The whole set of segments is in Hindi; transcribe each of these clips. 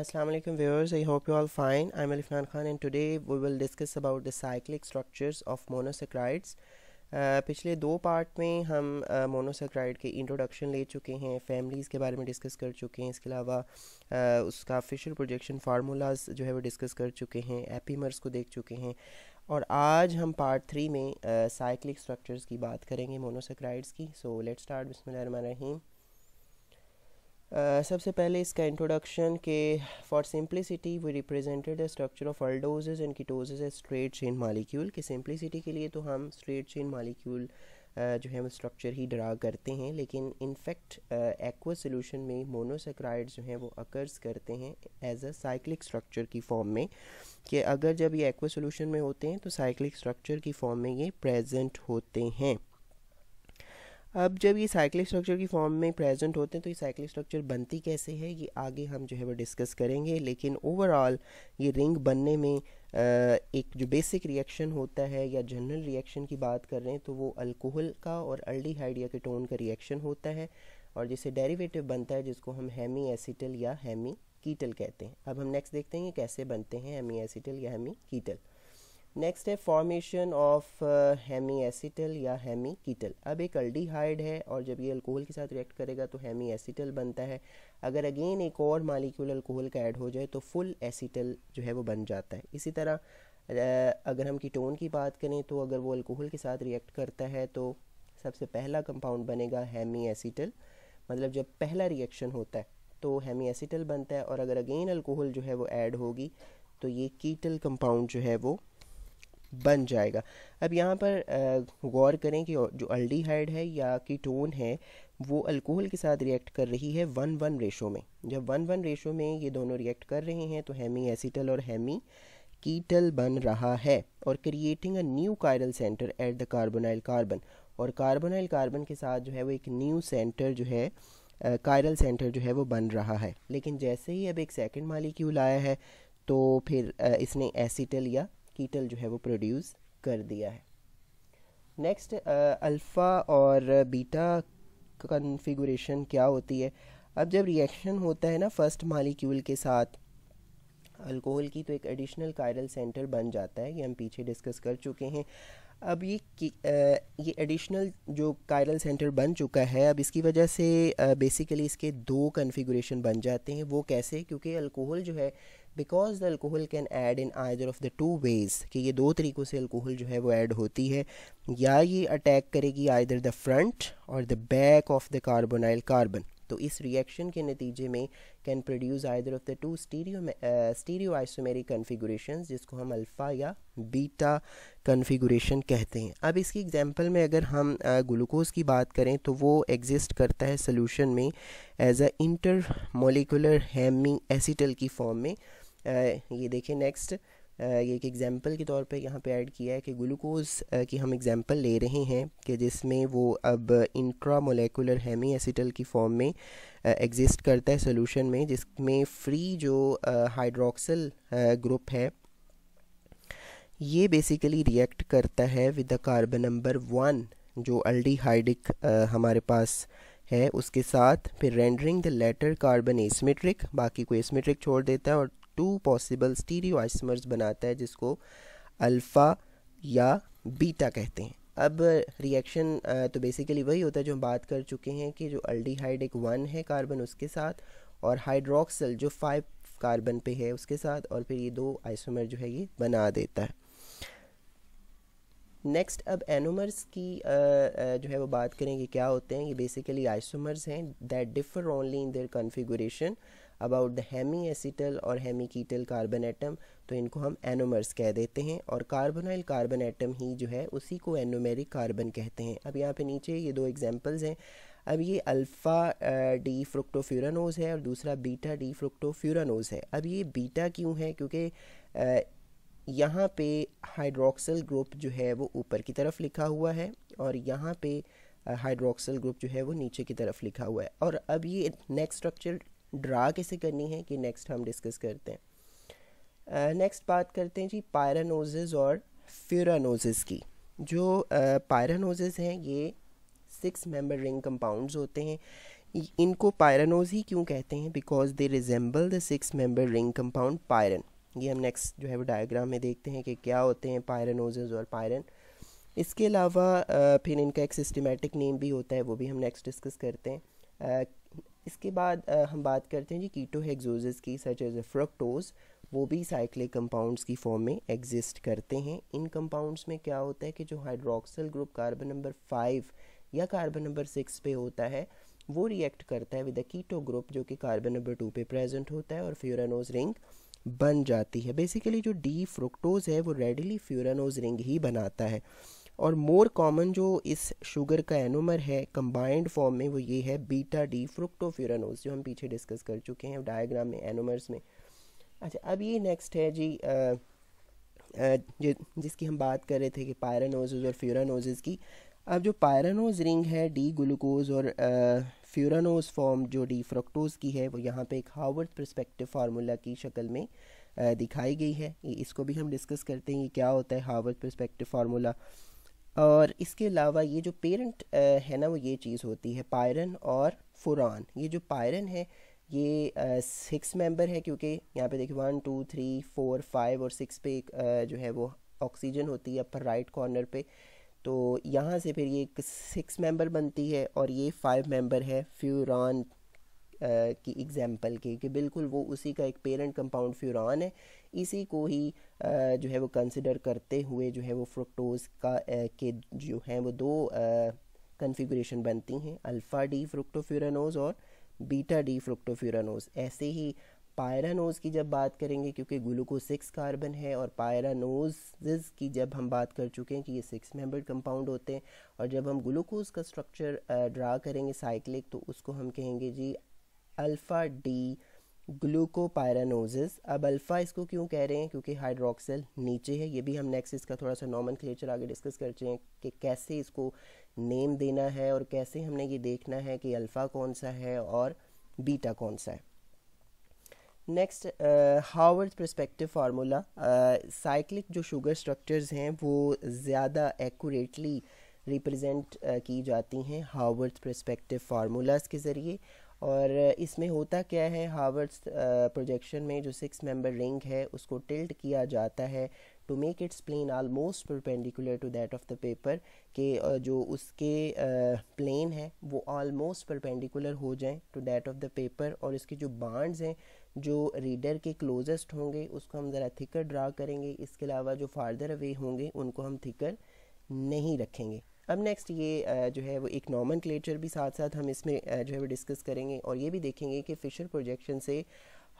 Assalamualaikum viewers, I hope you all fine. I'm Alifan Khan and today we will discuss about the cyclic structures of monosaccharides. Uh, पिछले दो पार्ट में हम मोनोसेक्राइड uh, के इंट्रोडक्शन ले चुके हैं फैमिलीज़ के बारे में डिस्कस कर चुके हैं इसके अलावा uh, उसका फिशर प्रोजेक्शन फार्मूलाज जो है वो डिस्कस कर चुके हैं एपीमर्स को देख चुके हैं और आज हम पार्ट थ्री में साइक्लिक uh, स्ट्रक्चर्स की बात करेंगे मोनोसेक्राइड्स की सो लेट स्टार्ट बिस्मिल्लाह Uh, सबसे पहले इसका इंट्रोडक्शन के for simplicity we represented the structure of aldoses and ketoses a straight chain molecule कि सिंप्लिसिटी के लिए तो हम स्ट्रेट चेन मालिक्यूल जो है वो स्ट्रक्चर ही ड्रा करते हैं लेकिन इनफैक्ट एक्वा सोल्यूशन में मोनोसेक्राइड जो हैं वो अकर्स करते हैं एज अ साइक्लिक स्ट्रक्चर की फॉर्म में कि अगर जब ये एक्वा सोल्यूशन में होते हैं तो साइक्लिक स्ट्रक्चर की फॉर्म में ये प्रेजेंट होते हैं अब जब ये साइक्लिक स्ट्रक्चर की फॉर्म में प्रेजेंट होते हैं तो ये साइक्लिक स्ट्रक्चर बनती कैसे है ये आगे हम जो है वो डिस्कस करेंगे लेकिन ओवरऑल ये रिंग बनने में एक जो बेसिक रिएक्शन होता है या जनरल रिएक्शन की बात कर रहे हैं तो वो अल्कोहल का और अल्डीहाइड या केटोन का रिएक्शन होता है और जिसे डेरिवेटिव बनता है जिसको हम हेमी एसिटल या हेमी कीटल कहते हैं अब हम नेक्स्ट देखते हैं कैसे बनते हैं हेमी एसिटल या हेमी कीटल नेक्स्ट है फॉर्मेशन ऑफ हेमी एसिटल या हेमी कीटल अब एक अल्डीहाइड है और जब ये अल्कोहल के साथ रिएक्ट करेगा तो हेमी एसिटल बनता है अगर अगेन एक और मालिक्यूल अल्कोहल का ऐड हो जाए तो फुल एसिटल जो है वो बन जाता है इसी तरह uh, अगर हम कीटोन की बात करें तो अगर वो अल्कोहल के साथ रिएक्ट करता है तो सबसे पहला कंपाउंड बनेगा हेमी एसिटल मतलब जब पहला रिएक्शन होता है तो हेमी एसिटल बनता है और अगर अगेन अल्कोहल जो है वो ऐड होगी तो ये कीटल कंपाउंड जो है वो बन जाएगा अब यहाँ पर गौर करें कि जो अल्डीहाइड है या कीटोन है वो अल्कोहल के साथ रिएक्ट कर रही है वन वन रेशो में जब वन वन रेशो में ये दोनों रिएक्ट कर रहे हैं तो हेमी एसिटल और हेमी कीटल बन रहा है और creating a new chiral centre at the carbonyl carbon और कार्बोनाइल कार्बन के साथ जो है वो एक न्यू सेंटर जो है कायरल सेंटर जो है वो बन रहा है लेकिन जैसे ही अब एक सेकेंड मालिक्यूल आया है तो फिर इसने एसिटल या कीटल जो है वो प्रोड्यूस कर दिया है नेक्स्ट अल्फ़ा uh, और बीटा कन्फिगुरेशन क्या होती है अब जब रिएक्शन होता है ना फर्स्ट मालिक्यूल के साथ अल्कोहल की तो एक एडिशनल कायरल सेंटर बन जाता है ये हम पीछे डिस्कस कर चुके हैं अब ये आ, uh, ये एडिशनल जो कायरल सेंटर बन चुका है अब इसकी वजह से बेसिकली uh, इसके दो कन्फिगुरेशन बन जाते हैं वो कैसे क्योंकि अल्कोहल जो है because the alcohol can add in either of the two ways कि ये दो तरीक़ों से अल्कोहल जो है वो ऐड होती है या ये अटैक करेगी आइदर द फ्रंट और the back of the carbonyl carbon तो इस रिएक्शन के नतीजे में can produce either of the two stereo stereoisomeric configuration जिसको हम अल्फ़ा या बीटा कन्फिगुरेशन कहते हैं अब इसकी एग्जांपल में अगर हम ग्लूकोज़ uh, की बात करें तो वो एग्जिस्ट करता है सोल्यूशन में as a intermolecular hemiacetal की फॉर्म में ये देखें नेक्स्ट ये एक एग्ज़ाम्पल के तौर पे यहाँ पे ऐड किया है कि ग्लूकोज़ की हम एग्ज़ाम्पल ले रहे हैं कि जिसमें वो अब इंट्रामोलेकुलर हैमी एसिटल की फॉर्म में एग्जिस्ट करता है सोलूशन में जिसमें फ्री जो हाइड्रोक्सल ग्रुप है ये बेसिकली रिएक्ट करता है with the carbon number one जो अल्डीहाइडिक हमारे पास है उसके साथ फिर rendering the latter carbon asymmetric बाकी को एसमेट्रिक छोड़ देता है और टू पॉसिबल स्टीरियोआइसमर्स बनाता है जिसको अल्फ़ा या बीटा कहते हैं अब रिएक्शन तो बेसिकली वही होता है जो हम बात कर चुके हैं कि जो अल्डीहाइड एक वन है कार्बन उसके साथ और हाइड्रोक्सल जो फाइव कार्बन पे है उसके साथ और फिर ये दो आइसोमर जो है ये बना देता है नेक्स्ट अब एनोमर्स की जो है वो बात करें कि क्या होते हैं ये बेसिकली आइसोमर्स हैं that differ only in their configuration about the hemiacetal और हेमिकीटल कार्बन एटम तो इनको हम एनोमर्स कह देते हैं और कार्बोनाइल कार्बन एटम ही जो है उसी को एनोमेरिक कार्बन कहते हैं अब यहाँ पे नीचे ये दो एग्जाम्पल्स हैं अब ये अल्फ़ा डी फ्रुक्टोफ्यूरानोज है और दूसरा बीटा डी फ्रुक्टोफ्यूरानोज है अब ये बीटा क्यों है क्योंकि uh, यहाँ पे हाइड्रोक्सल ग्रुप जो है वो ऊपर की तरफ लिखा हुआ है और यहाँ पे हाइड्रोक्सल uh, ग्रुप जो है वो नीचे की तरफ लिखा हुआ है और अब ये नेक्स्ट स्ट्रक्चर ड्रा कैसे करनी है कि नेक्स्ट हम डिस्कस करते हैं नेक्स्ट uh, बात करते हैं जी पायरानोजेज और फ्यूरानोजेज की जो पायरानोजेज uh, हैं ये सिक्स मेंबर रिंग कंपाउंड्स होते हैं इनको पायरानोज ही क्यों कहते हैं because they resemble the six member ring compound pyran ये हम नेक्स्ट जो है वो डायग्राम में देखते हैं कि क्या होते हैं पायरानोजेज और पायरन इसके अलावा फिर इनका एक सिस्टमेटिक नेम भी होता है वो भी हम नेक्स्ट डिस्कस करते हैं इसके बाद आ, हम बात करते हैं जी कीटो हेक्सोजेस की सच एज फ्रक्टोज वो भी साइक्लिक कंपाउंड्स की फॉर्म में एग्जिस्ट करते हैं इन कंपाउंड्स में क्या होता है कि जो hydroxyl group carbon number five या कार्बन नंबर सिक्स पे होता है वो रिएक्ट करता है विद अ कीटो ग्रुप जो कि कार्बन नंबर टू पे प्रेजेंट होता है और फ्यूरानोज रिंग बन जाती है बेसिकली जो डी फ्रुक्टोज है वो रेडिली फ्यूरानोज रिंग ही बनाता है और मोर कॉमन जो इस शुगर का एनोमर है कंबाइंड फॉर्म में वो ये है बीटा डी फ्रुक्टोफ्यूरानोज जो हम पीछे डिस्कस कर चुके हैं डायग्राम में एनोमर्स में अच्छा अब ये नेक्स्ट है जी आ, जि, जिसकी हम बात कर रहे थे कि पायरानोजेज और फ्यूरानोजेज की अब जो पायरानोज रिंग है डी ग्लूकोज और फ्यूरानोज फॉर्म जो डी फ्रुक्टोज की है वो यहाँ पे एक हार्वर्ड प्रस्पेक्टिव फार्मूला की शक्ल में आ, दिखाई गई है इसको भी हम डिस्कस करते हैं कि क्या होता है हार्वर्ड प्रस्पेक्टिव फार्मूला और इसके अलावा ये जो पेरेंट है ना वो ये चीज़ होती है पायरन और फुरान ये जो पायरन है ये सिक्स मेंबर है क्योंकि यहाँ पे देखिए one two three four five और सिक्स पे uh, जो है वो ऑक्सीजन होती है अपर राइट कॉर्नर पे तो यहाँ से फिर ये एक सिक्स मेंबर बनती है और ये फाइव मेंबर है फ्यूरान की एग्जाम्पल के कि बिल्कुल वो उसी का एक पेरेंट कंपाउंड फ्यूरान है इसी को ही जो है वो कंसिडर करते हुए जो है वो फ्रुक्टोज का के जो है वो दो कन्फिग्रेशन बनती हैं अल्फ़ा डी फ्रुक्टोफ्यूरानोज और बीटा डी फ्रुक्टोफ्यूरानोज ऐसे ही पायरानोज की जब बात करेंगे क्योंकि ग्लूकोज सिक्स कार्बन है और पायरानोज की जब हम बात कर चुके हैं कि ये सिक्स मेम्बर्ड कंपाउंड होते हैं और जब हम ग्लूकोज का स्ट्रक्चर ड्रा करेंगे साइक्लिक तो उसको हम कहेंगे जी अल्फ़ा डी ग्लूकोपायरानोजिस अब अल्फ़ा इसको क्यों कह रहे हैं क्योंकि हाइड्रोक्सिल नीचे है ये भी हम नेक्स्ट इसका थोड़ा सा नॉमन क्लेचर आगे डिस्कस कर हैं कि कैसे इसको नेम देना है और कैसे हमने ये देखना है कि अल्फ़ा कौन सा है और बीटा कौन सा है next Haworth perspective formula cyclic जो शुगर स्ट्रक्चर्स हैं वो ज़्यादा एक्यूरेटली रिप्रेजेंट uh, की जाती हैं हावर्ड प्रस्पेक्टिव फार्मूलाज के ज़रिए और इसमें होता क्या है हार्वर्ड्स प्रोजेक्शन uh, में जो सिक्स मेंबर रिंग है उसको टिल्ट किया जाता है to make its plane almost perpendicular to that of the paper के जो उसके प्लेन uh, है वो आलमोस्ट परपेंडिकुलर हो जाए to that of the paper और इसके जो बांड्स हैं जो रीडर के क्लोजेस्ट होंगे उसको हम ज़रा थिकर ड्रा करेंगे इसके अलावा जो फार्दर अवे होंगे उनको हम थिकर नहीं रखेंगे अब नेक्स्ट ये जो है वो एक नॉमन क्लेचर भी साथ साथ हम इसमें जो है वो डिस्कस करेंगे और ये भी देखेंगे कि फिशर प्रोजेक्शन से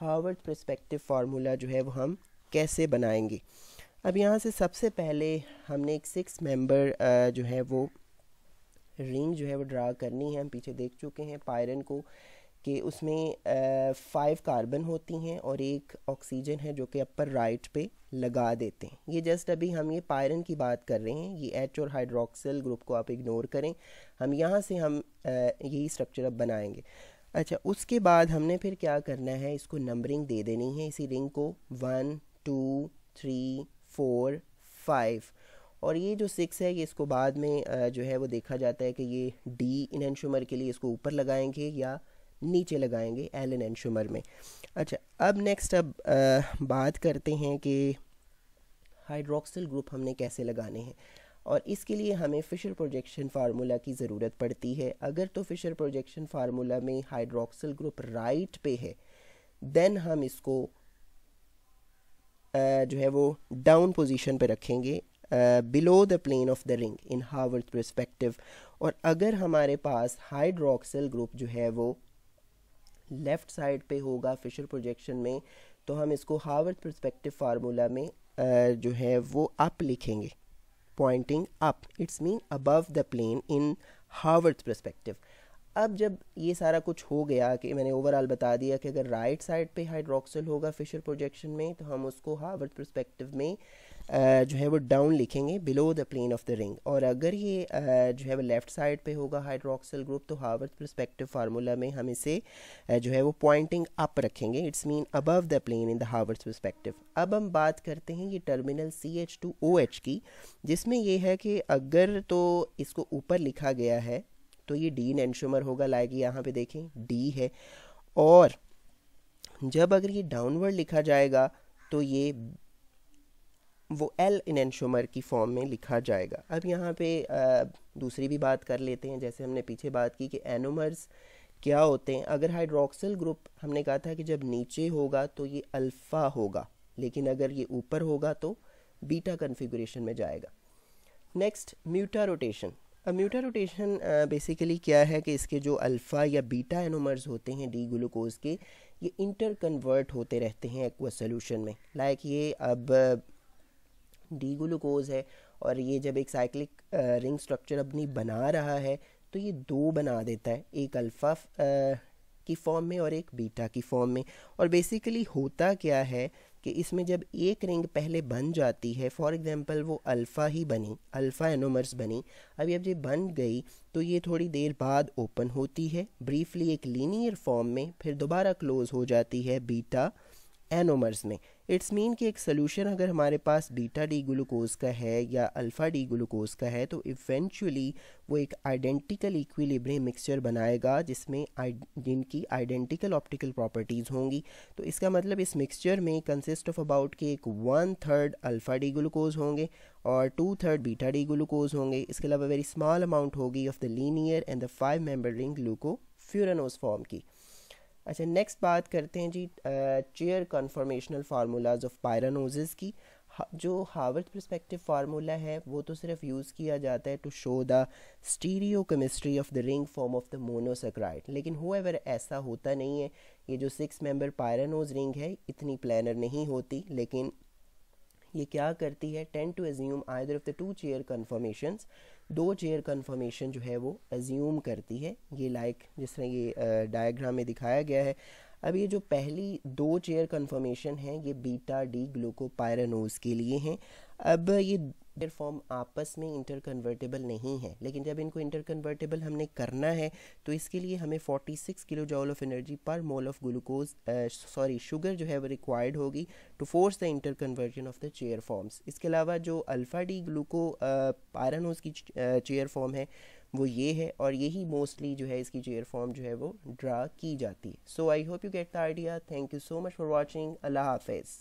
हार्वर्ड प्रस्पेक्टिव फार्मूला जो है वो हम कैसे बनाएंगे अब यहाँ से सबसे पहले हमने एक सिक्स मेंबर जो है वो रिंग जो है वो ड्रा करनी है हम पीछे देख चुके हैं पायरन को कि उसमें फाइव कार्बन होती हैं और एक ऑक्सीजन है जो कि अपर राइट पे लगा देते हैं ये जस्ट अभी हम ये पायरन की बात कर रहे हैं ये एच और हाइड्रोक्सिल ग्रुप को आप इग्नोर करें हम यहाँ से हम यही स्ट्रक्चर अब बनाएंगे अच्छा उसके बाद हमने फिर क्या करना है इसको नंबरिंग दे देनी है इसी रिंग को one two three four five और ये जो सिक्स है ये इसको बाद में जो है वो देखा जाता है कि ये डी इन्हेंशुमर के लिए इसको ऊपर लगाएंगे या नीचे लगाएंगे एलन एंड शुमर में अच्छा अब नेक्स्ट अब आ, बात करते हैं कि हाइड्रोक्सिल ग्रुप हमने कैसे लगाने हैं और इसके लिए हमें फिशर प्रोजेक्शन फार्मूला की ज़रूरत पड़ती है अगर तो फिशर प्रोजेक्शन फार्मूला में हाइड्रोक्सिल ग्रुप राइट पे है देन हम इसको जो है वो डाउन पोजीशन पे रखेंगे below the plane of the ring in Haworth perspective और अगर हमारे पास हाइड्रोक्सिल ग्रुप जो है वो लेफ़्ट साइड पे होगा फिशर प्रोजेक्शन में तो हम इसको हार्वर्ड परस्पेक्टिव फार्मूला में जो है वो अप लिखेंगे pointing up its mean above the plane in Haworth perspective अब जब ये सारा कुछ हो गया कि मैंने ओवरऑल बता दिया कि अगर राइट साइड पे हाइड्रोक्सिल होगा फिशर प्रोजेक्शन में तो हम उसको हार्वर्ड परस्पेक्टिव में जो है वो डाउन लिखेंगे below the plane of the ring और अगर ये जो है वो लेफ्ट साइड पे होगा हाइड्रोक्सल ग्रुप तो हार्वर्थ प्रस्पेक्टिव फार्मूला में हम इसे जो है वो पॉइंटिंग अप रखेंगे its mean above the plane in the Haworth perspective अब हम बात करते हैं ये terminal C H two O H की जिसमें ये है कि अगर तो इसको ऊपर लिखा गया है तो ये डी नैनशुमर होगा लाएगी यहाँ पे देखें डी है और जब अगर ये डाउनवर्ड लिखा जाएगा तो ये वो एल एनशोमर की फॉर्म में लिखा जाएगा अब यहाँ पे दूसरी भी बात कर लेते हैं जैसे हमने पीछे बात की कि एनोमर्स क्या होते हैं अगर हाइड्रोक्सिल ग्रुप हमने कहा था कि जब नीचे होगा तो ये अल्फ़ा होगा लेकिन अगर ये ऊपर होगा तो बीटा कन्फिग्रेशन में जाएगा नेक्स्ट म्यूटा रोटेशन अब म्यूटा रोटेशन बेसिकली क्या है कि इसके जो अल्फ़ा या बीटा एनोमर्स होते हैं डी ग्लूकोज के ये इंटर कन्वर्ट होते रहते हैं एक्वा सोल्यूशन में लाइक like ये अब डी ग्लूकोज है और ये जब एक साइक्लिक रिंग स्ट्रक्चर अपनी बना रहा है तो ये दो बना देता है एक अल्फ़ा की फॉर्म में और एक बीटा की फॉर्म में और बेसिकली होता क्या है कि इसमें जब एक रिंग पहले बन जाती है फॉर एग्ज़ाम्पल वो अल्फ़ा ही बनी अल्फ़ा एनोमर्स बनी अभी अब जब बन गई तो ये थोड़ी देर बाद ओपन होती है ब्रीफली एक लीनियर फॉर्म में फिर दोबारा क्लोज़ हो जाती है बीटा एनोमर्स में इट्स मीन कि एक सोल्यूशन अगर हमारे पास बीटा डी ग्लूकोज का है या अल्फ़ा डी ग्लूकोज का है तो इवेंचुअली वो एक आइडेंटिकल इक्विलिब्रियम मिक्सचर बनाएगा जिसमें जिनकी आइडेंटिकल ऑप्टिकल प्रॉपर्टीज़ होंगी तो इसका मतलब इस मिक्सचर में कंसिस्ट ऑफ अबाउट के एक one third alpha D glucose होंगे और two third beta D glucose होंगे इसके अलावा वेरी स्मॉल अमाउंट होगी of the linear and the five membered ring glucofuranose form की अच्छा नेक्स्ट बात करते हैं जी chair conformational formulas of pyranoses की जो हार्वर्ड प्रस्पेक्टिव फार्मूला है वो तो सिर्फ यूज़ किया जाता है to show the stereochemistry of the ring form of the monosaccharide लेकिन हो एवर ऐसा होता नहीं है ये जो सिक्स मेंबर पायरानोज रिंग है इतनी प्लानर नहीं होती लेकिन ये क्या करती है tends to assume either of the two chair conformation दो चेयर कन्फर्मेशन जो है वो एज्यूम करती है ये लाइक जिस तरह ये डायग्राम में दिखाया गया है अब ये जो पहली दो चेयर कन्फर्मेशन है ये बीटा डी ग्लूकोपायरानोज के लिए हैं अब ये देयर फॉर्म आपस में इंटरकन्वर्टेबल नहीं है लेकिन जब इनको इंटरकन्वर्टेबल हमने करना है तो इसके लिए हमें 46 किलो जॉल ऑफ एनर्जी पर mole of glucose sorry sugar जो है वो रिक्वायर्ड होगी to force the interconversion of the chair forms इसके अलावा जो अल्फ़ा डी ग्लूको हो की चेयर फॉर्म है वो ये है और यही मोस्टली जो है इसकी चेयर फॉर्म जो है वो ड्रा की जाती है so I hope you get the idea thank you so much for watching Allah हाफिज़